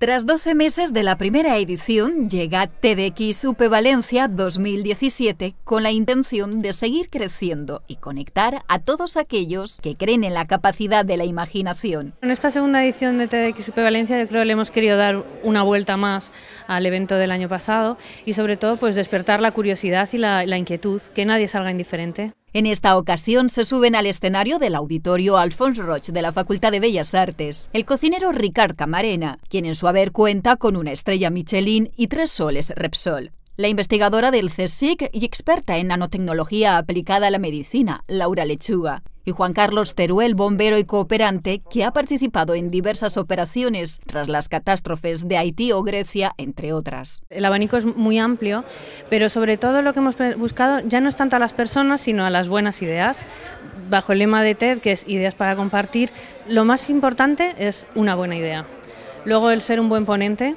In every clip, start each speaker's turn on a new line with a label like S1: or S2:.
S1: Tras 12 meses de la primera edición, llega TDX Super Valencia 2017 con la intención de seguir creciendo y conectar a todos aquellos que creen en la capacidad de la imaginación.
S2: En esta segunda edición de TDX Super Valencia yo creo que le hemos querido dar una vuelta más al evento del año pasado y sobre todo pues despertar la curiosidad y la inquietud, que nadie salga indiferente. En esta ocasión se suben al escenario
S1: del auditorio Alphonse Roche de la Facultad de Bellas Artes el cocinero Ricard Camarena, quien en su haber cuenta con una estrella Michelin y tres soles Repsol. La investigadora del CSIC y experta en nanotecnología aplicada a la medicina, Laura Lechuga, y Juan Carlos Teruel, bombero y cooperante, que ha participado en diversas operaciones tras las
S2: catástrofes de Haití o Grecia, entre otras. El abanico es muy amplio, pero sobre todo lo que hemos buscado ya no es tanto a las personas, sino a las buenas ideas. Bajo el lema de TED, que es Ideas para compartir, lo más importante es una buena idea. Luego el ser un buen ponente,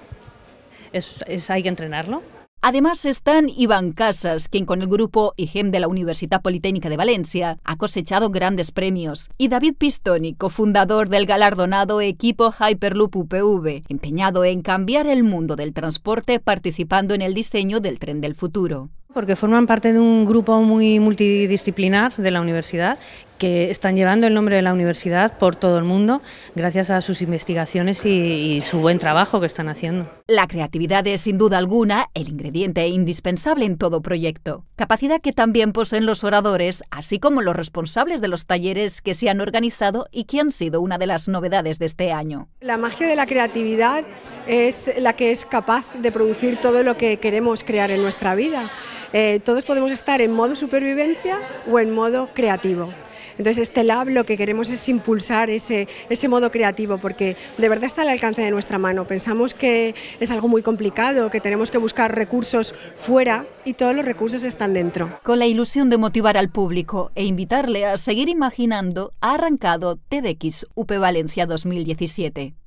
S2: hay que entrenarlo, Además están Iván
S1: Casas, quien con el grupo IGEM de la Universidad Politécnica de Valencia ha cosechado grandes premios, y David Pistoni, cofundador del galardonado equipo Hyperloop UPV, empeñado en cambiar el mundo del transporte participando en el diseño del tren del futuro.
S2: Porque forman parte de un grupo muy multidisciplinar de la universidad que están llevando el nombre de la universidad por todo el mundo gracias a sus investigaciones y, su buen trabajo que están haciendo.
S1: La creatividad es sin duda alguna
S2: el ingrediente indispensable en todo
S1: proyecto, capacidad que también poseen los oradores, así como los responsables de los talleres que se han organizado y que han sido una de las novedades de este año.
S3: La magia de la creatividad es la que es capaz de producir todo lo que queremos crear en nuestra vida. Eh, todos podemos estar en modo supervivencia o en modo creativo. Entonces, este lab lo que queremos es impulsar ese, ese modo creativo, porque de verdad está al alcance de nuestra mano. Pensamos que es algo muy complicado, que tenemos que buscar recursos fuera y todos
S1: los recursos están dentro. Con la ilusión de motivar al público e invitarle a seguir imaginando, ha arrancado TDX UP Valencia 2017.